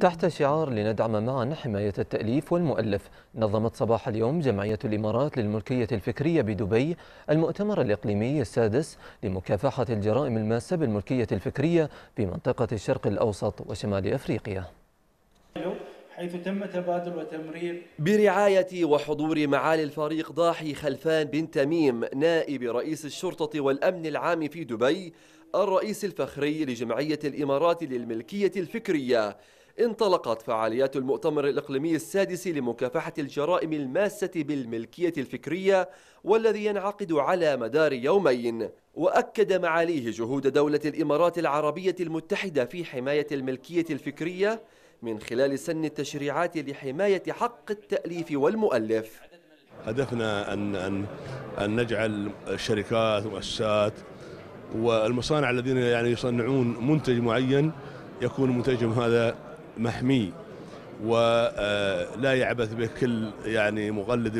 تحت شعار لندعم معا حماية التأليف والمؤلف نظمت صباح اليوم جمعية الإمارات للملكية الفكرية بدبي المؤتمر الإقليمي السادس لمكافحة الجرائم الماسة بالملكية الفكرية في منطقة الشرق الأوسط وشمال أفريقيا حيث تم تبادل وتمرير برعاية وحضور معالي الفريق ضاحي خلفان بن تميم نائب رئيس الشرطة والأمن العام في دبي الرئيس الفخري لجمعية الإمارات للملكية الفكرية انطلقت فعاليات المؤتمر الإقليمي السادس لمكافحة الجرائم الماسة بالملكية الفكرية والذي ينعقد على مدار يومين وأكد معاليه جهود دولة الإمارات العربية المتحدة في حماية الملكية الفكرية من خلال سن التشريعات لحماية حق التأليف والمؤلف هدفنا أن, أن, أن نجعل الشركات والمؤسسات والمصانع الذين يعني يصنعون منتج معين يكون منتجهم هذا محمي ولا آه، يعبث به كل يعني مغلد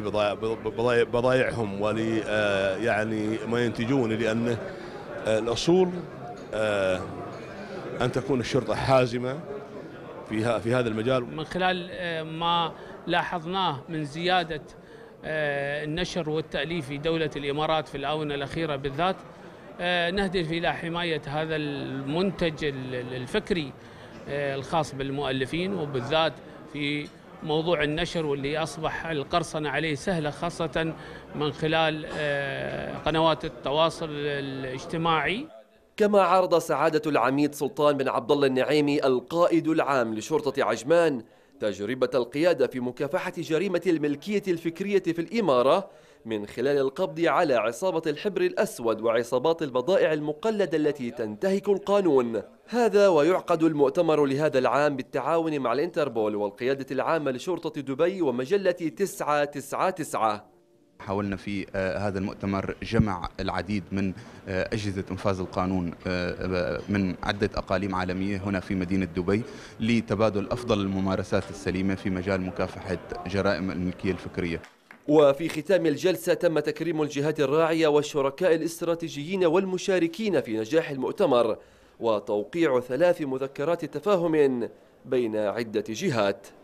بضايعهم ولي آه، يعني ما ينتجون لأن آه، الأصول أن تكون الشرطة حازمة في في هذا المجال من خلال آه، ما لاحظناه من زياده آه، النشر والتاليف في دوله الامارات في الاونه الاخيره بالذات آه، نهدف الى حمايه هذا المنتج الفكري الخاص بالمؤلفين وبالذات في موضوع النشر واللي اصبح القرصنه عليه سهله خاصه من خلال قنوات التواصل الاجتماعي كما عرض سعادة العميد سلطان بن عبد الله النعيمي القائد العام لشرطة عجمان تجربة القيادة في مكافحة جريمة الملكية الفكرية في الإمارة من خلال القبض على عصابة الحبر الأسود وعصابات البضائع المقلدة التي تنتهك القانون هذا ويعقد المؤتمر لهذا العام بالتعاون مع الانتربول والقيادة العامة لشرطة دبي ومجلة 999 حاولنا في آه، هذا المؤتمر جمع العديد من آه، أجهزة إنفاذ القانون آه، من عدة أقاليم عالمية هنا في مدينة دبي لتبادل أفضل الممارسات السليمة في مجال مكافحة جرائم الملكية الفكرية وفي ختام الجلسة تم تكريم الجهات الراعية والشركاء الاستراتيجيين والمشاركين في نجاح المؤتمر وتوقيع ثلاث مذكرات تفاهم بين عدة جهات